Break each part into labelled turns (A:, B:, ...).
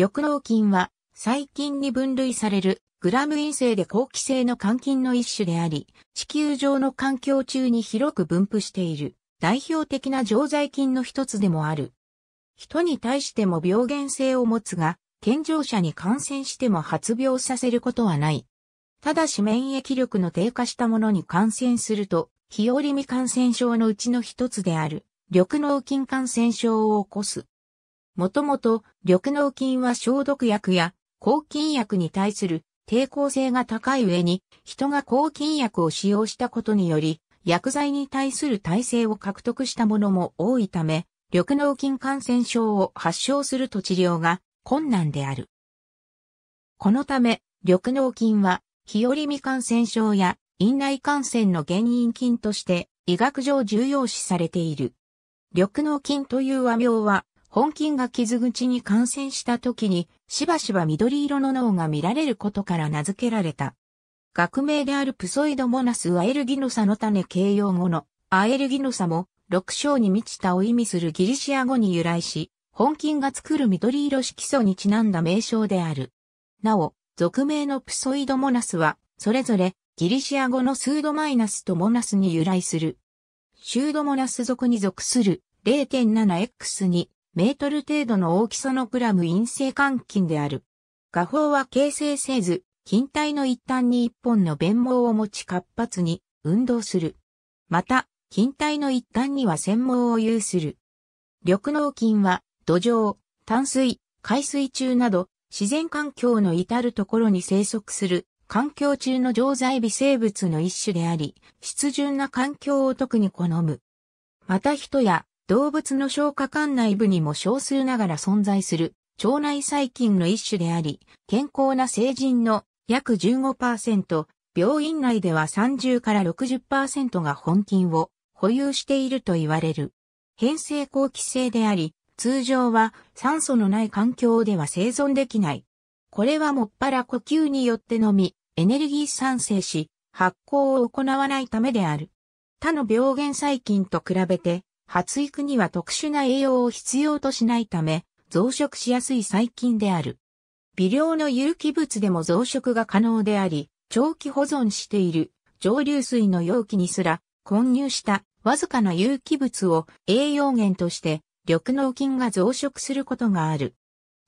A: 緑膿菌は細菌に分類されるグラム陰性で好気性の肝菌の一種であり、地球上の環境中に広く分布している代表的な常在菌の一つでもある。人に対しても病原性を持つが、健常者に感染しても発病させることはない。ただし免疫力の低下したものに感染すると、日和見感染症のうちの一つである、緑膿菌感染症を起こす。もともと緑脳菌は消毒薬や抗菌薬に対する抵抗性が高い上に人が抗菌薬を使用したことにより薬剤に対する耐性を獲得したものも多いため緑脳菌感染症を発症すると治療が困難である。このため緑脳菌は日和未感染症や院内感染の原因菌として医学上重要視されている。緑脳菌という和名は本菌が傷口に感染した時に、しばしば緑色の脳が見られることから名付けられた。学名であるプソイドモナスアエルギノサの種形容語のアエルギノサも六章に満ちたを意味するギリシア語に由来し、本菌が作る緑色色素にちなんだ名称である。なお、俗名のプソイドモナスは、それぞれギリシア語のスードマイナスとモナスに由来する。シュードモナス属に属する 0.7x にメートル程度の大きさのグラム陰性換金である。画法は形成せず、近体の一端に一本の弁毛を持ち活発に運動する。また、近体の一端には繊毛を有する。緑脳菌は土壌、淡水、海水中など自然環境の至るところに生息する環境中の常在微生物の一種であり、湿潤な環境を特に好む。また人や動物の消化管内部にも少数ながら存在する腸内細菌の一種であり、健康な成人の約15%、病院内では30から60%が本菌を保有していると言われる。変性後期性であり、通常は酸素のない環境では生存できない。これはもっぱら呼吸によってのみ、エネルギー産生し、発酵を行わないためである。他の病原細菌と比べて、発育には特殊な栄養を必要としないため、増殖しやすい細菌である。微量の有機物でも増殖が可能であり、長期保存している蒸留水の容器にすら混入したわずかな有機物を栄養源として緑膿菌が増殖することがある。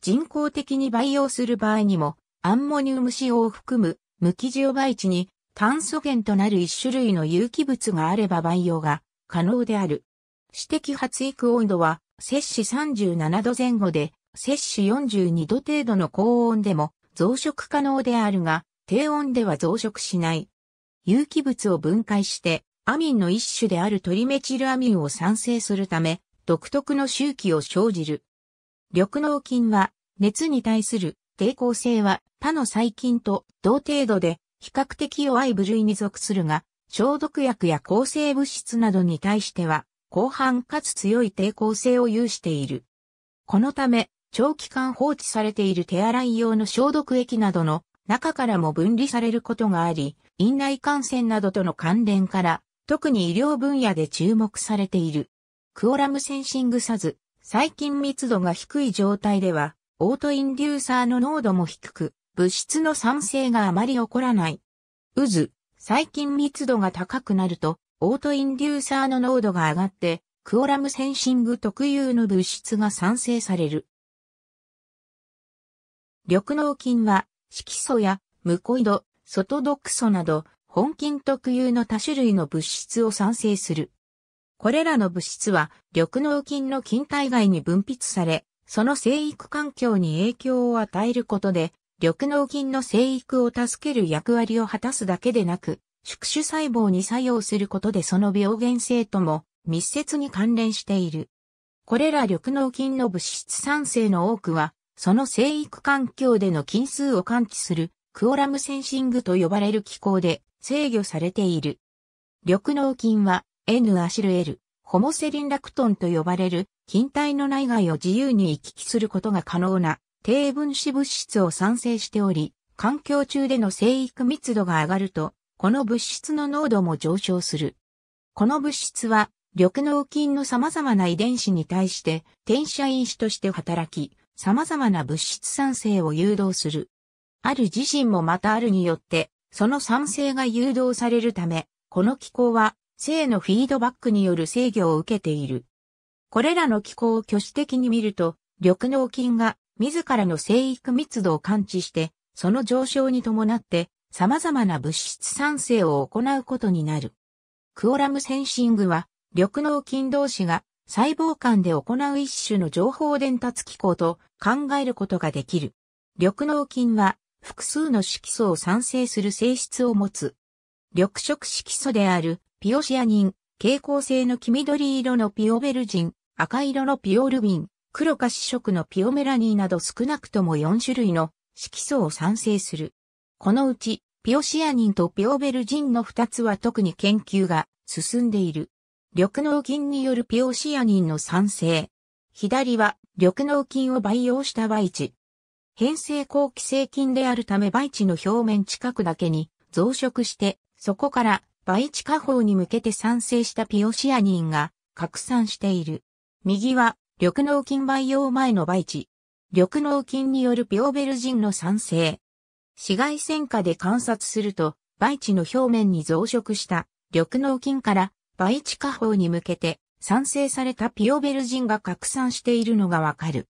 A: 人工的に培養する場合にもアンモニウム用を含む無機ジオ培地に炭素源となる一種類の有機物があれば培養が可能である。指摘発育温度は、摂氏37度前後で、摂氏42度程度の高温でも増殖可能であるが、低温では増殖しない。有機物を分解して、アミンの一種であるトリメチルアミンを産生するため、独特の周期を生じる。緑脳菌は、熱に対する抵抗性は他の細菌と同程度で、比較的弱い部類に属するが、消毒薬や抗生物質などに対しては広範かつ強い抵抗性を有している。このため、長期間放置されている手洗い用の消毒液などの中からも分離されることがあり、院内感染などとの関連から、特に医療分野で注目されている。クオラムセンシングサズ、細菌密度が低い状態では、オートインデューサーの濃度も低く、物質の酸性があまり起こらない。渦、細菌密度が高くなると、オートインデューサーの濃度が上がって、クオラムセンシング特有の物質が産生される。緑脳菌は、色素やムコイド、外毒素など、本菌特有の多種類の物質を産生する。これらの物質は、緑脳菌の菌体外に分泌され、その生育環境に影響を与えることで、緑脳菌の生育を助ける役割を果たすだけでなく、宿主細胞に作用することでその病原性とも密接に関連している。これら緑脳菌の物質酸性の多くは、その生育環境での菌数を感知するクオラムセンシングと呼ばれる機構で制御されている。緑脳菌は N アシル L、ホモセリンラクトンと呼ばれる菌体の内外を自由に行き来することが可能な低分子物質を産生しており、環境中での生育密度が上がるとこの物質の濃度も上昇する。この物質は、緑脳菌の様々な遺伝子に対して、転写因子として働き、様々な物質産生を誘導する。ある自身もまたあるによって、その酸性が誘導されるため、この機構は、正のフィードバックによる制御を受けている。これらの機構を挙手的に見ると、緑脳菌が自らの生育密度を感知して、その上昇に伴って様々な物質産生を行うことになる。クオラムセンシングは、緑脳筋同士が細胞間で行う一種の情報伝達機構と考えることができる。緑脳筋は複数の色素を産生する性質を持つ。緑色色素であるピオシアニン、蛍光性の黄緑色のピオベルジン、赤色のピオルビン、黒か四色のピオメラニンなど少なくとも4種類の色素を産生する。このうち、ピオシアニンとピオベルジンの2つは特に研究が進んでいる。緑脳菌によるピオシアニンの酸性。左は緑脳菌を培養した培地。変性後期性菌であるため培地の表面近くだけに増殖して、そこから培地下方に向けて酸性したピオシアニンが拡散している。右は緑脳菌培養前の培地。緑脳菌によるピオベルジンの酸性。紫外線下で観察すると、培地の表面に増殖した緑脳菌から培地下方に向けて産生されたピオベルジンが拡散しているのがわかる。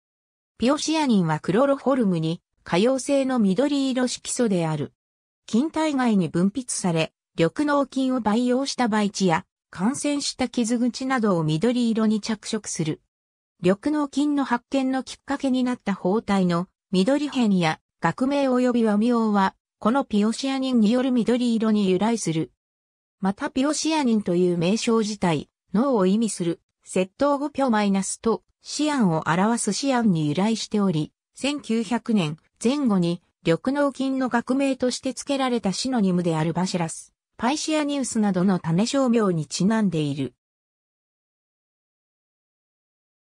A: ピオシアニンはクロロホルムに可溶性の緑色色素である。菌体外に分泌され、緑脳菌を培養した培地や感染した傷口などを緑色に着色する。緑脳菌の発見のきっかけになった包帯の緑片や学名及び和名は、このピオシアニンによる緑色に由来する。またピオシアニンという名称自体、脳を意味する、窃盗五ピョマイナスと、シアンを表すシアンに由来しており、1900年前後に緑脳菌の学名として付けられたシノニムであるバシラス、パイシアニウスなどの種商名にちなんでいる。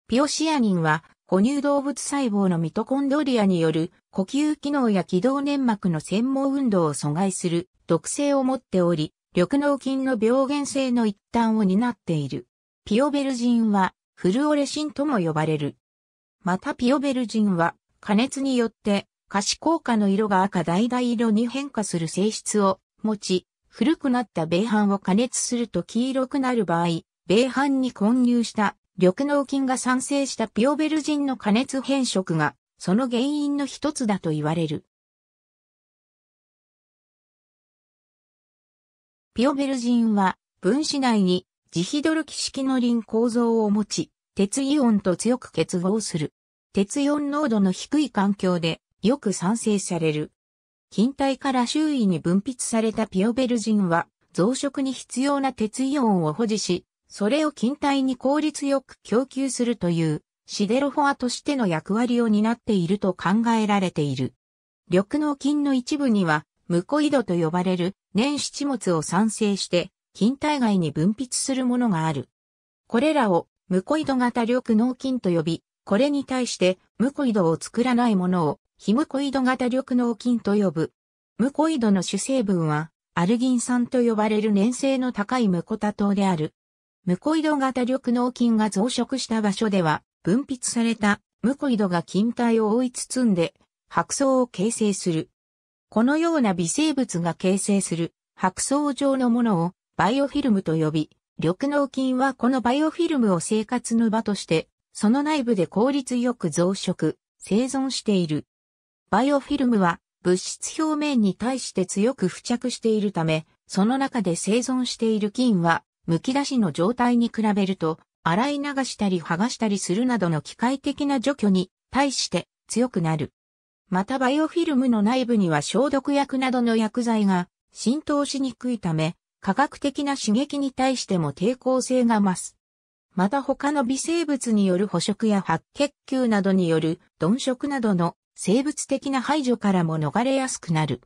A: ピオシアニンは哺乳動物細胞のミトコンドリアによる呼吸機能や気道粘膜の専門運動を阻害する毒性を持っており、緑脳菌の病原性の一端を担っている。ピオベルジンはフルオレシンとも呼ばれる。またピオベルジンは加熱によって可視効果の色が赤橙色に変化する性質を持ち、古くなった米飯を加熱すると黄色くなる場合、米飯に混入した緑膿菌が産生したピオベルジンの加熱変色が、その原因の一つだと言われる。ピオベルジンは、分子内にジヒドル基式のリン構造を持ち、鉄イオンと強く結合する。鉄イオン濃度の低い環境でよく産生される。近体から周囲に分泌されたピオベルジンは増殖に必要な鉄イオンを保持し、それを近体に効率よく供給するというシデロフォアとしての役割を担っていると考えられている。緑脳菌の一部には、ムコイドと呼ばれる粘質物を産生して、菌体外に分泌するものがある。これらをムコイド型緑脳菌と呼び、これに対してムコイドを作らないものを非ムコイド型緑脳菌と呼ぶ。ムコイドの主成分はアルギン酸と呼ばれる粘性の高いムコタ糖である。ムコイド型緑脳菌が増殖した場所では、分泌されたムコイドが菌体を覆い包んで、白層を形成する。このような微生物が形成する白層状のものをバイオフィルムと呼び、緑脳菌はこのバイオフィルムを生活の場として、その内部で効率よく増殖、生存している。バイオフィルムは物質表面に対して強く付着しているため、その中で生存している菌は剥き出しの状態に比べると、洗い流したり剥がしたりするなどの機械的な除去に対して強くなる。またバイオフィルムの内部には消毒薬などの薬剤が浸透しにくいため、科学的な刺激に対しても抵抗性が増す。また他の微生物による捕食や白血球などによる鈍食などの生物的な排除からも逃れやすくなる。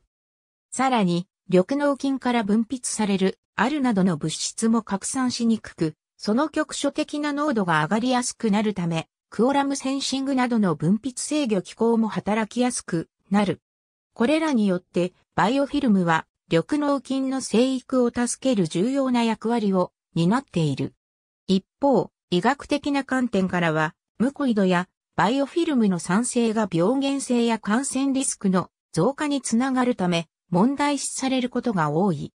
A: さらに、緑脳菌から分泌されるあるなどの物質も拡散しにくく、その局所的な濃度が上がりやすくなるため、クオラムセンシングなどの分泌制御機構も働きやすくなる。これらによって、バイオフィルムは緑脳菌の生育を助ける重要な役割を担っている。一方、医学的な観点からは、ムコイドやバイオフィルムの酸性が病原性や感染リスクの増加につながるため、問題視されることが多い。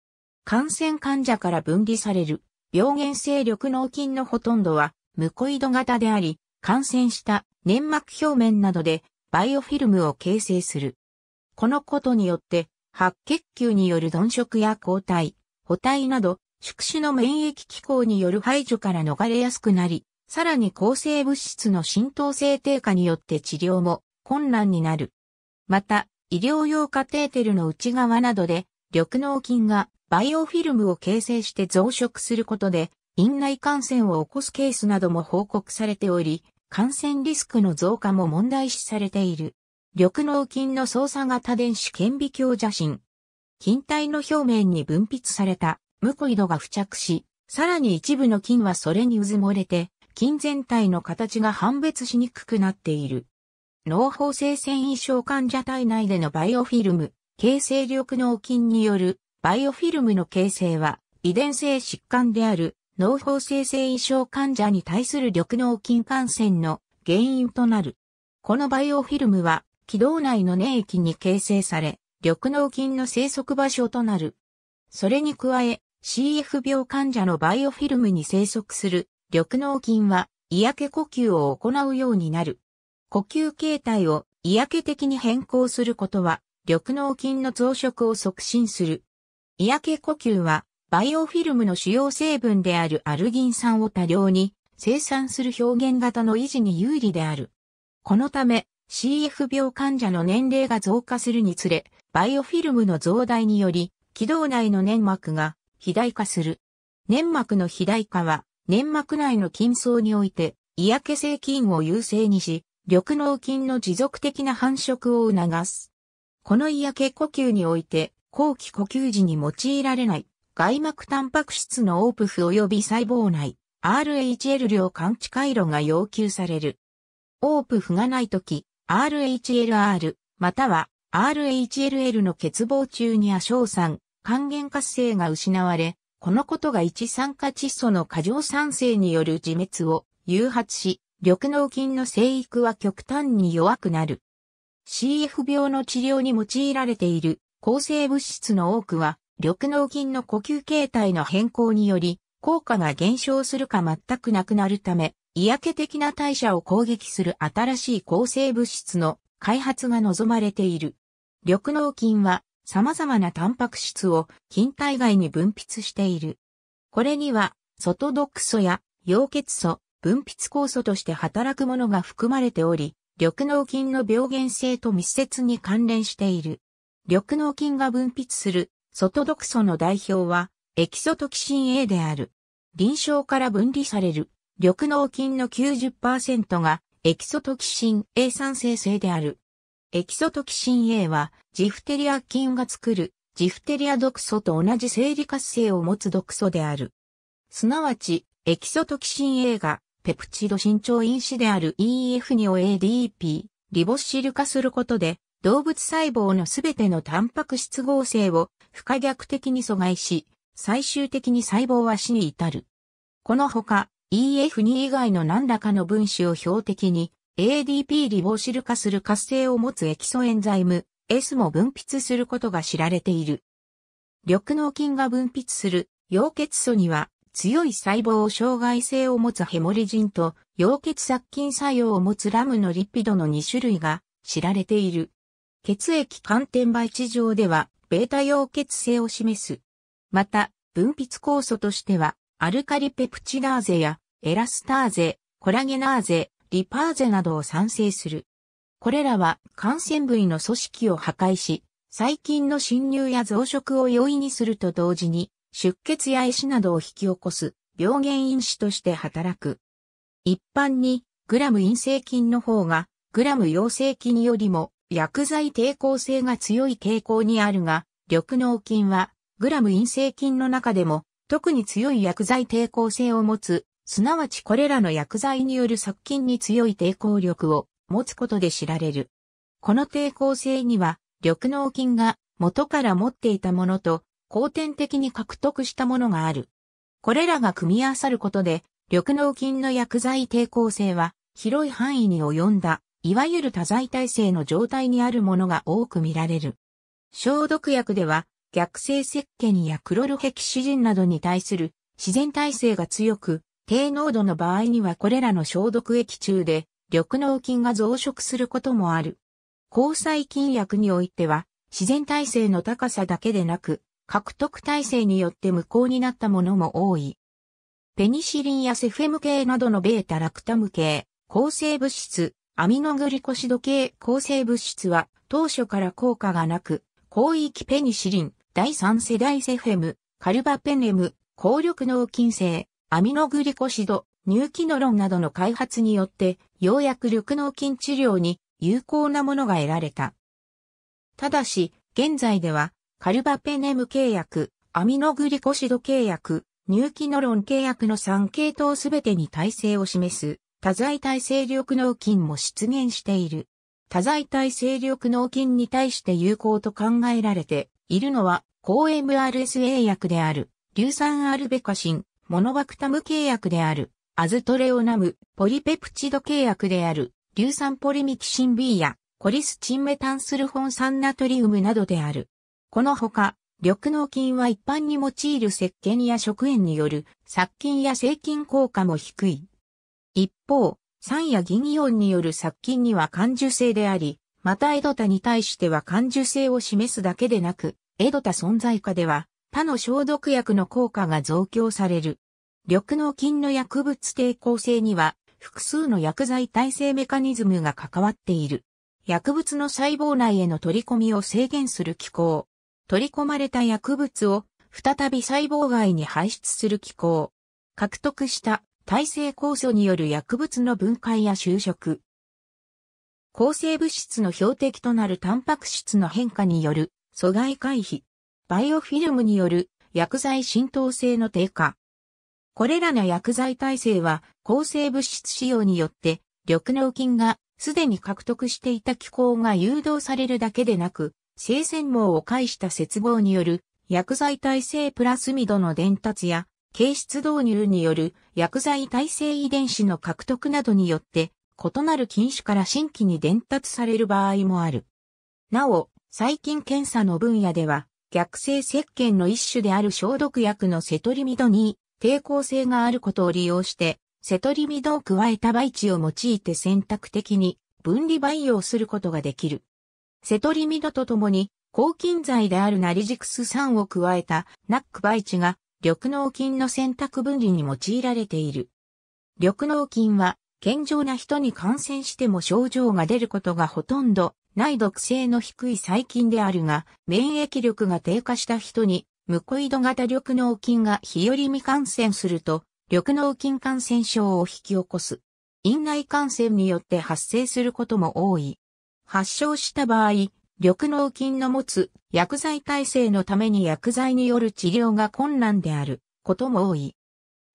A: 感染患者から分離される病原性緑脳菌のほとんどはムコイド型であり、感染した粘膜表面などでバイオフィルムを形成する。このことによって、白血球による鈍色や抗体、補体など、宿主の免疫機構による排除から逃れやすくなり、さらに抗生物質の浸透性低下によって治療も困難になる。また、医療用カテーテルの内側などで、緑脳菌がバイオフィルムを形成して増殖することで、院内感染を起こすケースなども報告されており、感染リスクの増加も問題視されている。緑脳菌の操作型電子顕微鏡写真。菌体の表面に分泌されたムコイドが付着し、さらに一部の菌はそれにうずもれて、菌全体の形が判別しにくくなっている。脳包性繊維症患者体内でのバイオフィルム、形成緑脳菌によるバイオフィルムの形成は、遺伝性疾患である脳法生成異常患者に対する緑脳菌感染の原因となる。このバイオフィルムは、気道内の粘液に形成され、緑脳菌の生息場所となる。それに加え、CF 病患者のバイオフィルムに生息する緑脳菌は、嫌気呼吸を行うようになる。呼吸形態を嫌気的に変更することは、緑脳菌の増殖を促進する。嫌気呼吸は、バイオフィルムの主要成分であるアルギン酸を多量に生産する表現型の維持に有利である。このため、CF 病患者の年齢が増加するにつれ、バイオフィルムの増大により、気道内の粘膜が肥大化する。粘膜の肥大化は、粘膜内の筋層において、嫌気性菌を優勢にし、緑脳菌の持続的な繁殖を促す。この嫌気呼吸において、後期呼吸時に用いられない外膜タンパク質のオープフ及び細胞内 RHL 量感知回路が要求される。オープフがないとき、RHLR または RHLL の欠乏中に亜硝酸、還元活性が失われ、このことが一酸化窒素の過剰酸性による自滅を誘発し、緑脳筋の生育は極端に弱くなる。CF 病の治療に用いられている抗生物質の多くは、緑脳菌の呼吸形態の変更により、効果が減少するか全くなくなるため、嫌気的な代謝を攻撃する新しい抗生物質の開発が望まれている。緑脳菌は様々なタンパク質を菌体外に分泌している。これには、外毒素や溶血素、分泌酵素として働くものが含まれており、緑脳菌の病原性と密接に関連している。緑脳菌が分泌する外毒素の代表はエキソトキシン A である。臨床から分離される緑脳菌の90%がエキソトキシン A 酸性性である。エキソトキシン A はジフテリア菌が作るジフテリア毒素と同じ生理活性を持つ毒素である。すなわち、エキソトキシン A がペプチド伸長因子である EF2 o ADP、リボッシル化することで動物細胞のすべてのタンパク質合成を不可逆的に阻害し、最終的に細胞は死に至る。このほか EF2 以外の何らかの分子を標的に ADP リボシル化する活性を持つエキソエンザイム S も分泌することが知られている。緑脳菌が分泌する溶血素には強い細胞を障害性を持つヘモリジンと溶血殺菌作用を持つラムのリピドの2種類が知られている。血液寒天培地上では、ベータ溶血性を示す。また、分泌酵素としては、アルカリペプチダーゼや、エラスターゼ、コラゲナーゼ、リパーゼなどを産生する。これらは感染部位の組織を破壊し、細菌の侵入や増殖を容易にすると同時に、出血や壊死などを引き起こす病原因子として働く。一般に、グラム陰性菌の方が、グラム陽性菌よりも薬剤抵抗性が強い傾向にあるが、緑脳菌は、グラム陰性菌の中でも、特に強い薬剤抵抗性を持つ、すなわちこれらの薬剤による殺菌に強い抵抗力を持つことで知られる。この抵抗性には、緑脳菌が元から持っていたものと、後天的に獲得したものがある。これらが組み合わさることで、緑脳菌の薬剤抵抗性は広い範囲に及んだいわゆる多剤耐性の状態にあるものが多く見られる。消毒薬では、逆性石鹸やクロルヘキシジンなどに対する自然耐性が強く、低濃度の場合にはこれらの消毒液中で緑脳菌が増殖することもある。抗細菌薬においては、自然耐性の高さだけでなく、獲得耐性によって無効になったものも多い。ペニシリンやセフェム系などのベータラクタム系、抗生物質、アミノグリコシド系構成物質は当初から効果がなく、広域ペニシリン、第三世代セフェム、カルバペネム、抗緑脳筋性、アミノグリコシド、乳キノロンなどの開発によって、ようやく緑脳筋治療に有効なものが得られた。ただし、現在では、カルバペネム契約、アミノグリコシド契約、乳キノロン契約の3系統すべてに耐性を示す多剤体勢力脳筋も出現している。多剤体勢力脳筋に対して有効と考えられているのは、抗 MRSA 薬である、硫酸アルベカシン、モノバクタム契約である、アズトレオナム、ポリペプチド契約である、硫酸ポリミキシン B や、コリスチンメタンスルフォン酸ナトリウムなどである。このほか、緑脳菌は一般に用いる石鹸や食塩による殺菌や生菌効果も低い。一方、酸や銀イオンによる殺菌には感受性であり、またエドタに対しては感受性を示すだけでなく、エドタ存在下では、他の消毒薬の効果が増強される。緑脳菌の薬物抵抗性には、複数の薬剤耐性メカニズムが関わっている。薬物の細胞内への取り込みを制限する機構。取り込まれた薬物を再び細胞外に排出する機構。獲得した耐性酵素による薬物の分解や収縮。抗生物質の標的となるタンパク質の変化による阻害回避。バイオフィルムによる薬剤浸透性の低下。これらの薬剤耐性は抗生物質使用によって緑脳菌がすでに獲得していた気候が誘導されるだけでなく、生鮮網を介した接合による薬剤耐性プラスミドの伝達や形質導入による薬剤耐性遺伝子の獲得などによって、異なる菌種から新規に伝達される場合もある。なお、細菌検査の分野では、逆性石鹸の一種である消毒薬のセトリミドに抵抗性があることを利用して、セトリミドを加えた培地を用いて選択的に分離培養することができる。セトリミドとともに、抗菌剤であるナリジクス酸を加えたナック培地が緑脳菌の選択分離に用いられている。緑脳菌は、健常な人に感染しても症状が出ることがほとんどない毒性の低い細菌であるが、免疫力が低下した人に、ムコイド型緑脳菌が日和未感染すると、緑脳菌感染症を引き起こす。院内感染によって発生することも多い。発症した場合、緑脳菌の持つ薬剤耐性のために薬剤による治療が困難であることも多い。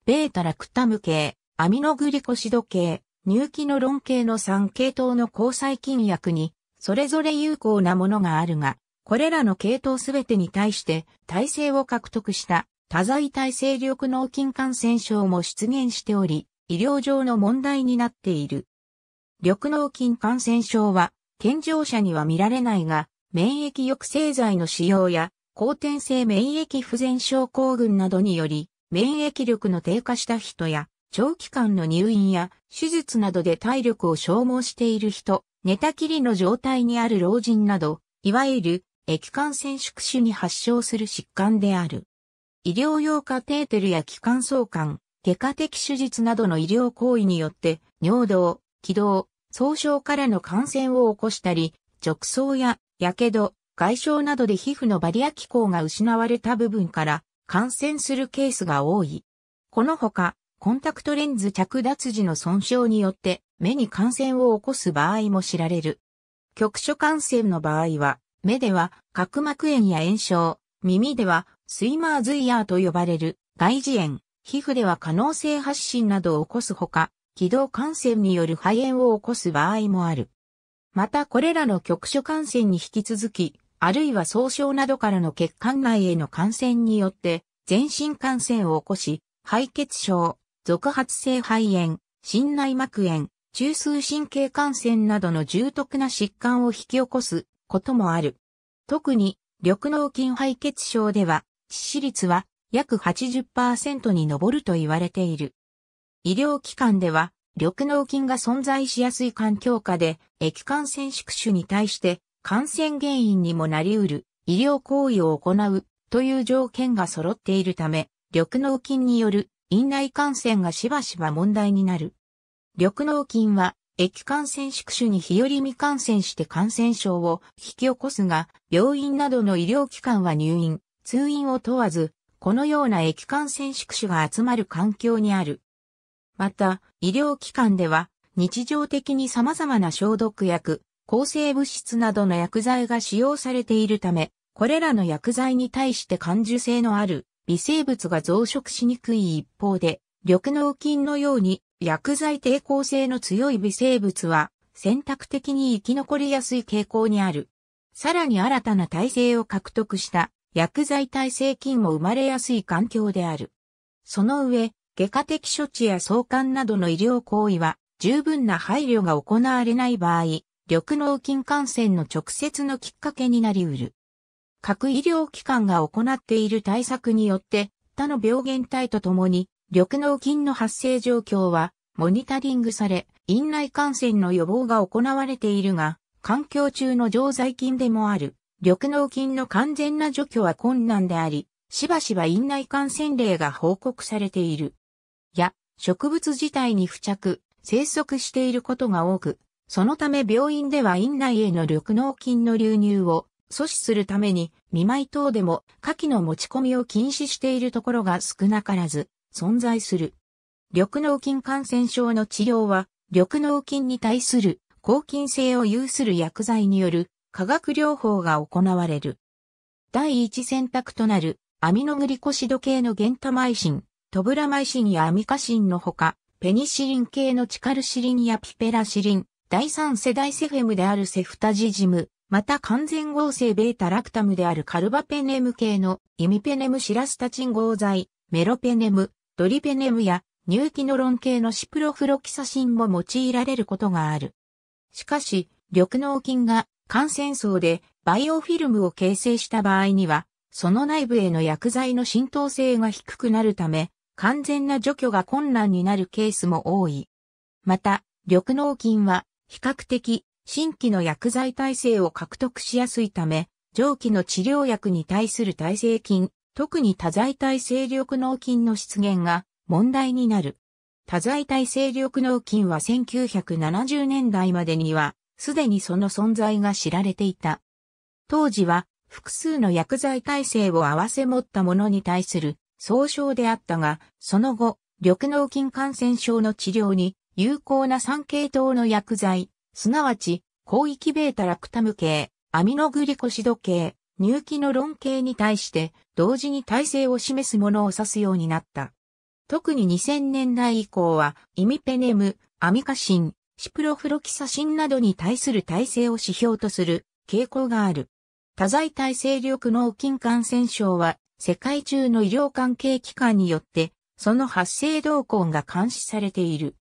A: ベータラクタム系、アミノグリコシド系、乳気の論系の3系統の抗細菌薬に、それぞれ有効なものがあるが、これらの系統すべてに対して耐性を獲得した多剤耐性緑脳菌感染症も出現しており、医療上の問題になっている。緑脳菌感染症は健常者には見られないが、免疫抑制剤の使用や、後天性免疫不全症候群などにより、免疫力の低下した人や、長期間の入院や手術などで体力を消耗している人、寝たきりの状態にある老人など、いわゆる液管染縮種に発症する疾患である。医療用カテーテルや気管相関、外科的手術などの医療行為によって、尿道、気道、総傷からの感染を起こしたり、褥瘡や、やけど、外傷などで皮膚のバリア機構が失われた部分から感染するケースが多い。このほか、コンタクトレンズ着脱時の損傷によって目に感染を起こす場合も知られる。局所感染の場合は、目では角膜炎や炎症、耳ではスイマーズイヤーと呼ばれる外耳炎、皮膚では可能性発疹などを起こすほか、気道感染による肺炎を起こす場合もある。またこれらの局所感染に引き続き、あるいは総症などからの血管内への感染によって、全身感染を起こし、肺血症、続発性肺炎、心内膜炎、中枢神経感染などの重篤な疾患を引き起こすこともある。特に、緑脳筋肺血症では、致死率は約80%に上ると言われている。医療機関では、緑脳菌が存在しやすい環境下で、液感染宿主に対して感染原因にもなり得る医療行為を行うという条件が揃っているため、緑脳菌による院内感染がしばしば問題になる。緑脳菌は、液感染宿主に日和未感染して感染症を引き起こすが、病院などの医療機関は入院、通院を問わず、このような液感染宿主が集まる環境にあるまた、医療機関では、日常的に様々な消毒薬、抗生物質などの薬剤が使用されているため、これらの薬剤に対して感受性のある微生物が増殖しにくい一方で、緑脳菌のように薬剤抵抗性の強い微生物は選択的に生き残りやすい傾向にある。さらに新たな体制を獲得した薬剤耐性菌も生まれやすい環境である。その上、外科的処置や相関などの医療行為は、十分な配慮が行われない場合、緑脳菌感染の直接のきっかけになりうる。各医療機関が行っている対策によって、他の病原体とともに、緑脳菌の発生状況は、モニタリングされ、院内感染の予防が行われているが、環境中の常在菌でもある、緑脳菌の完全な除去は困難であり、しばしば院内感染例が報告されている。や植物自体に付着、生息していることが多く、そのため病院では院内への緑膿菌の流入を阻止するために、見舞い等でも下記の持ち込みを禁止しているところが少なからず存在する。緑膿菌感染症の治療は、緑膿菌に対する抗菌性を有する薬剤による化学療法が行われる。第一選択となるアミノグリコシド系のゲンタマイシン、トブラマイシンやアミカシンのほか、ペニシリン系のチカルシリンやピペラシリン、第三世代セフェムであるセフタジジム、また完全合成ベータラクタムであるカルバペネム系のイミペネムシラスタチン合剤、メロペネム、ドリペネムやニューキノロン系のシプロフロキサシンも用いられることがある。しかし、緑脳菌が感染層でバイオフィルムを形成した場合には、その内部への薬剤の浸透性が低くなるため、完全な除去が困難になるケースも多い。また、緑脳菌は比較的新規の薬剤耐性を獲得しやすいため、上記の治療薬に対する耐性菌、特に多剤耐性緑脳菌の出現が問題になる。多剤耐性緑脳菌は1970年代までには、すでにその存在が知られていた。当時は、複数の薬剤耐性を合わせ持ったものに対する総称であったが、その後、緑脳菌感染症の治療に有効な三系統の薬剤、すなわち、広域ベータラクタム系、アミノグリコシド系、乳気の論系に対して同時に耐性を示すものを指すようになった。特に2000年代以降は、イミペネム、アミカシン、シプロフロキサシンなどに対する耐性を指標とする傾向がある。多剤耐性緑脳菌感染症は世界中の医療関係機関によって、その発生動向が監視されている。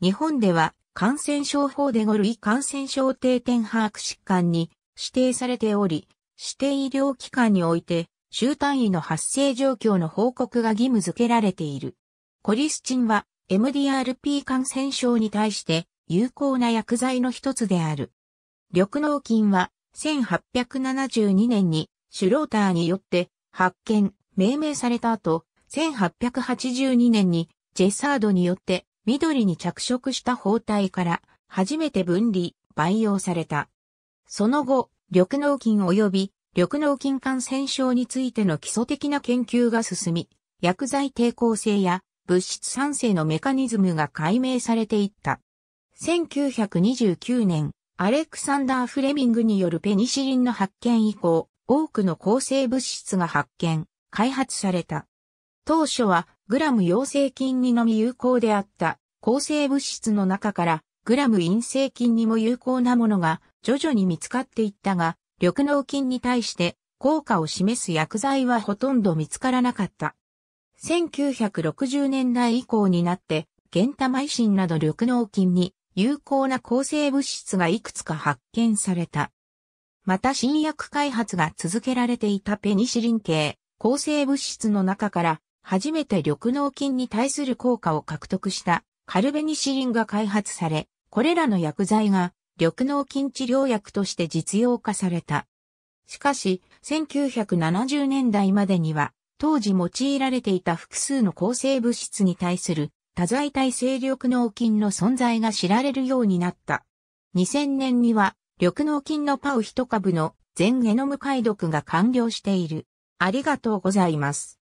A: 日本では、感染症法で5類感染症定点把握疾患に指定されており、指定医療機関において、週単位の発生状況の報告が義務付けられている。コリスチンは MDRP 感染症に対して有効な薬剤の一つである。緑脳菌は1872年にシュローターによって発見、命名された後、1882年にジェサードによって緑に着色した包帯から初めて分離、培養された。その後、緑脳菌及び緑脳菌感染症についての基礎的な研究が進み、薬剤抵抗性や物質酸性のメカニズムが解明されていった。1929年、アレクサンダー・フレミングによるペニシリンの発見以降、多くの抗生物質が発見、開発された。当初はグラム陽性菌にのみ有効であった抗生物質の中からグラム陰性菌にも有効なものが徐々に見つかっていったが、緑脳菌に対して効果を示す薬剤はほとんど見つからなかった。1960年代以降になって、ゲンタマイシンなど緑脳菌に有効な抗生物質がいくつか発見された。また新薬開発が続けられていたペニシリン系、抗生物質の中から初めて緑脳菌に対する効果を獲得したカルベニシリンが開発され、これらの薬剤が緑脳菌治療薬として実用化された。しかし、1970年代までには、当時用いられていた複数の抗生物質に対する多剤耐性緑脳菌の存在が知られるようになった。2000年には緑脳菌のパウ一株の全ゲノム解読が完了している。ありがとうございます。